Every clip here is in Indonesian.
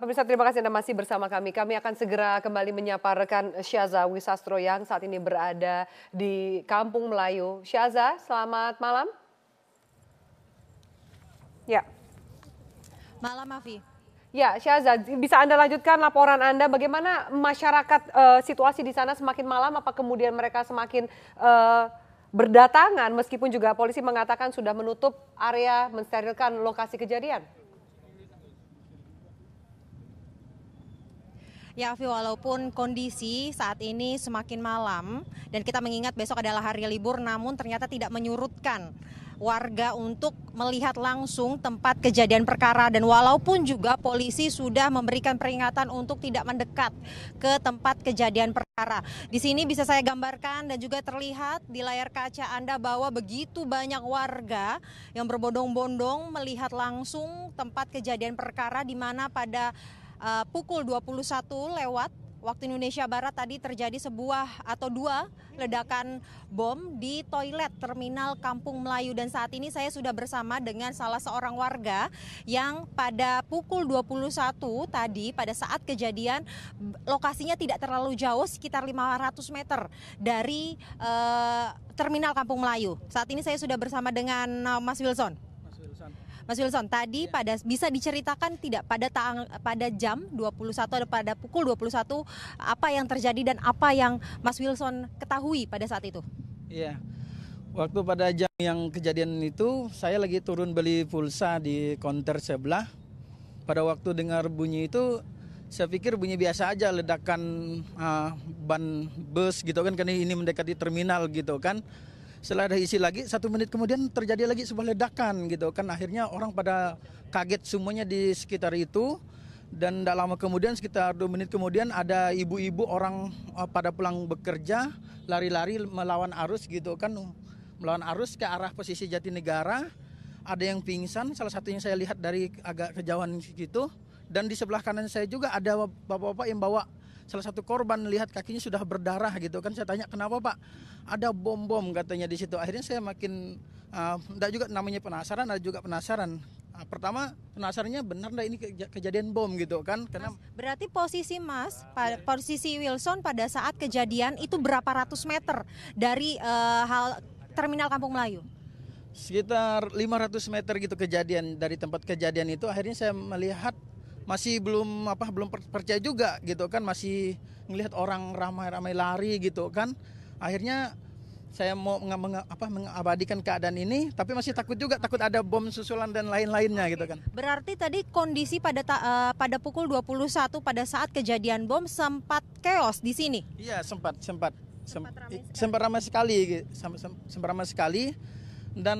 pemirsa terima kasih Anda masih bersama kami. Kami akan segera kembali menyapa rekan Syaza Wisastro yang saat ini berada di Kampung Melayu. Syaza, selamat malam. Ya. Malam, Mavi. Ya, Syaza, bisa Anda lanjutkan laporan Anda bagaimana masyarakat uh, situasi di sana semakin malam apa kemudian mereka semakin uh, berdatangan meskipun juga polisi mengatakan sudah menutup area mensterilkan lokasi kejadian? Ya Afi, walaupun kondisi saat ini semakin malam dan kita mengingat besok adalah hari libur, namun ternyata tidak menyurutkan warga untuk melihat langsung tempat kejadian perkara dan walaupun juga polisi sudah memberikan peringatan untuk tidak mendekat ke tempat kejadian perkara. Di sini bisa saya gambarkan dan juga terlihat di layar kaca Anda bahwa begitu banyak warga yang berbondong-bondong melihat langsung tempat kejadian perkara di mana pada uh, pukul 21 lewat waktu Indonesia Barat tadi terjadi sebuah atau dua ledakan bom di toilet terminal Kampung Melayu dan saat ini saya sudah bersama dengan salah seorang warga yang pada pukul 21 tadi pada saat kejadian lokasinya tidak terlalu jauh sekitar 500 meter dari uh, terminal Kampung Melayu. Saat ini saya sudah bersama dengan eh, Mas Wilson. Mas Wilson, tadi ya. pada bisa diceritakan tidak pada tang, pada jam 21 atau pada pukul 21 apa yang terjadi dan apa yang Mas Wilson ketahui pada saat itu? Iya. Waktu pada jam yang kejadian itu saya lagi turun beli pulsa di konter sebelah. Pada waktu dengar bunyi itu saya pikir bunyi biasa aja ledakan uh, ban bus gitu kan karena ini mendekati terminal gitu kan setelah ada isi lagi satu menit kemudian terjadi lagi sebuah ledakan gitu kan akhirnya orang pada kaget semuanya di sekitar itu dan tidak lama kemudian sekitar dua menit kemudian ada ibu-ibu orang eh, pada pulang bekerja lari-lari melawan arus gitu kan melawan arus ke arah posisi jati negara ada yang pingsan salah satunya saya lihat dari agak kejauhan gitu. dan di sebelah kanan saya juga ada bapak-bapak yang bawa salah satu korban lihat kakinya sudah berdarah gitu kan saya tanya kenapa pak ada bom bom katanya di situ akhirnya saya makin tidak ah, uh, juga namanya penasaran ada juga penasaran uh, pertama penasarannya benar tidak ini kejadian bom gitu kan? Karena mas, berarti posisi Mas, ah, pa iya. posisi Wilson pada saat kejadian itu berapa ratus meter dari uh, hal terminal Kampung Melayu? Sekitar 500 meter gitu kejadian dari tempat kejadian itu akhirnya saya melihat masih belum apa belum percaya juga gitu kan masih ngelihat orang ramai-ramai lari gitu kan akhirnya saya mau menge, menge, apa, mengabadikan keadaan ini, tapi masih takut juga takut ada bom susulan dan lain-lainnya gitu kan. Berarti tadi kondisi pada ta, uh, pada pukul 21 pada saat kejadian bom sempat chaos di sini. Iya, sempat sempat sempat, ramai sekali sempat ramai sekali, sempat ramai sekali dan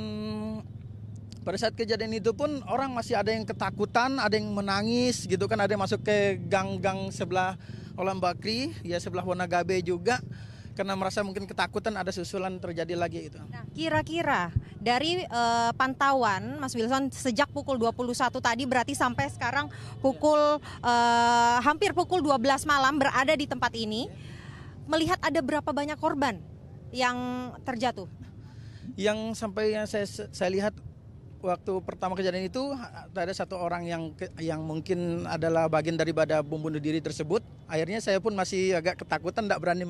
pada saat kejadian itu pun orang masih ada yang ketakutan, ada yang menangis gitu kan, ada yang masuk ke gang-gang sebelah Olam Bakri, ya sebelah Wonagabe juga karena merasa mungkin ketakutan ada susulan terjadi lagi itu. Nah, kira-kira dari uh, pantauan Mas Wilson sejak pukul 21 tadi berarti sampai sekarang pukul uh, hampir pukul 12 malam berada di tempat ini melihat ada berapa banyak korban yang terjatuh? Yang sampai yang saya saya lihat waktu pertama kejadian itu ada satu orang yang yang mungkin adalah bagian daripada bom bunuh diri tersebut. Akhirnya saya pun masih agak ketakutan, tidak berani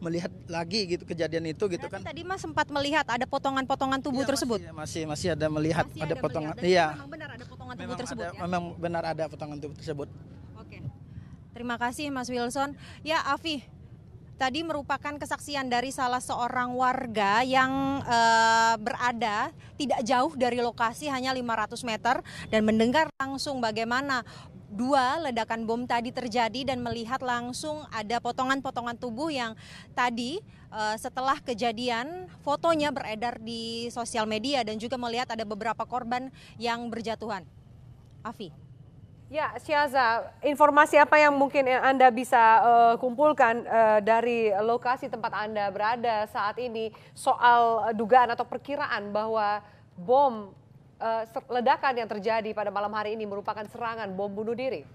melihat lagi gitu kejadian itu gitu Berarti kan. Tadi mas sempat melihat ada potongan-potongan tubuh ya, tersebut. Masih, masih masih ada melihat masih ada, ada potongan. Melihat. Iya. Memang benar ada potongan memang tubuh memang tersebut. Ada, ya? Memang benar ada potongan tubuh tersebut. Oke. Terima kasih Mas Wilson. Ya Afi, tadi merupakan kesaksian dari salah seorang warga yang e, berada tidak jauh dari lokasi hanya 500 meter dan mendengar langsung bagaimana dua ledakan bom tadi terjadi dan melihat langsung ada potongan-potongan tubuh yang tadi e, setelah kejadian fotonya beredar di sosial media dan juga melihat ada beberapa korban yang berjatuhan. Afi. Ya, Syaza, informasi apa yang mungkin Anda bisa uh, kumpulkan uh, dari lokasi tempat Anda berada saat ini soal dugaan atau perkiraan bahwa bom uh, ledakan yang terjadi pada malam hari ini merupakan serangan bom bunuh diri?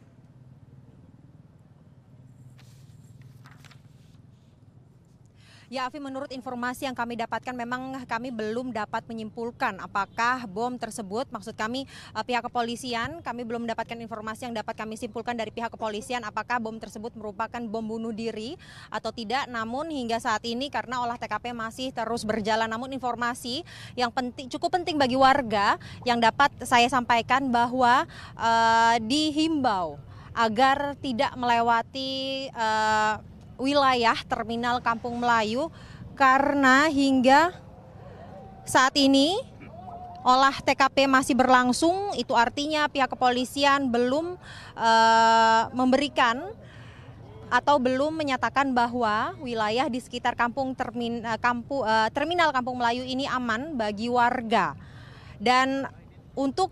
Ya Afi, menurut informasi yang kami dapatkan memang kami belum dapat menyimpulkan apakah bom tersebut, maksud kami eh, pihak kepolisian, kami belum mendapatkan informasi yang dapat kami simpulkan dari pihak kepolisian apakah bom tersebut merupakan bom bunuh diri atau tidak. Namun hingga saat ini karena olah TKP masih terus berjalan, namun informasi yang penting cukup penting bagi warga yang dapat saya sampaikan bahwa uh, dihimbau agar tidak melewati uh, wilayah Terminal Kampung Melayu karena hingga saat ini olah TKP masih berlangsung, itu artinya pihak kepolisian belum uh, memberikan atau belum menyatakan bahwa wilayah di sekitar kampung termin, eh, kampu, uh, terminal Kampung Melayu ini aman bagi warga. Dan untuk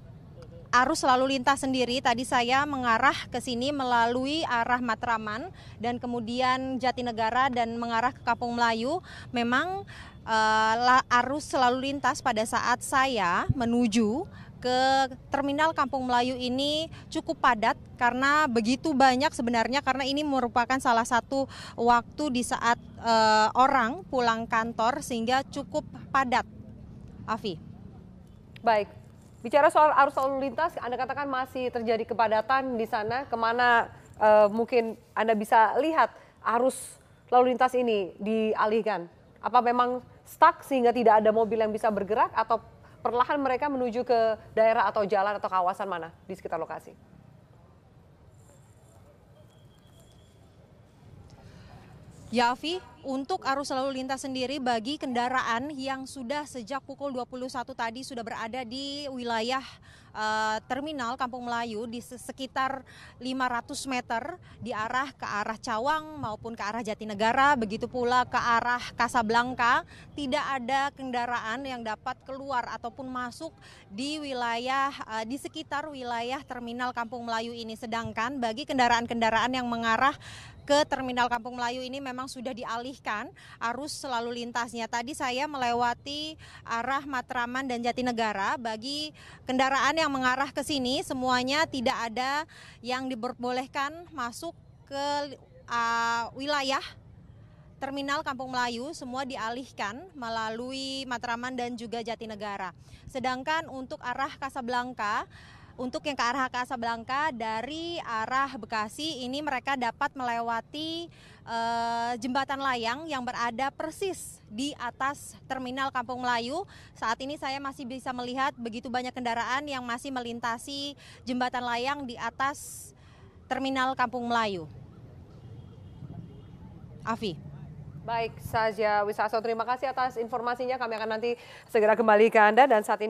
arus lalu lintas sendiri tadi saya mengarah ke sini melalui arah Matraman dan kemudian Jatinegara dan mengarah ke Kampung Melayu memang uh, arus lalu lintas pada saat saya menuju ke terminal Kampung Melayu ini cukup padat karena begitu banyak sebenarnya karena ini merupakan salah satu waktu di saat uh, orang pulang kantor sehingga cukup padat. Afi. Baik, Bicara soal arus lalu lintas, Anda katakan masih terjadi kepadatan di sana. Kemana uh, mungkin Anda bisa lihat arus lalu lintas ini dialihkan? Apa memang stuck sehingga tidak ada mobil yang bisa bergerak atau perlahan mereka menuju ke daerah atau jalan atau kawasan mana di sekitar lokasi? Ya, untuk arus lalu lintas sendiri bagi kendaraan yang sudah sejak pukul 21 tadi sudah berada di wilayah uh, terminal Kampung Melayu di sekitar 500 meter di arah ke arah Cawang maupun ke arah Jatinegara, begitu pula ke arah Kasablanka, tidak ada kendaraan yang dapat keluar ataupun masuk di wilayah uh, di sekitar wilayah terminal Kampung Melayu ini. Sedangkan bagi kendaraan-kendaraan yang mengarah ke terminal Kampung Melayu ini memang sudah dialih dialihkan arus lalu lintasnya. Tadi saya melewati arah Matraman dan Jatinegara. Bagi kendaraan yang mengarah ke sini semuanya tidak ada yang diperbolehkan masuk ke uh, wilayah Terminal Kampung Melayu semua dialihkan melalui Matraman dan juga Jatinegara. Sedangkan untuk arah Kasablanka untuk yang ke arah Kasablanka dari arah Bekasi ini mereka dapat melewati uh, jembatan layang yang berada persis di atas terminal Kampung Melayu. Saat ini saya masih bisa melihat begitu banyak kendaraan yang masih melintasi jembatan layang di atas terminal Kampung Melayu. Afi. Baik, Saja Wisaso, terima kasih atas informasinya. Kami akan nanti segera kembali ke Anda dan saat ini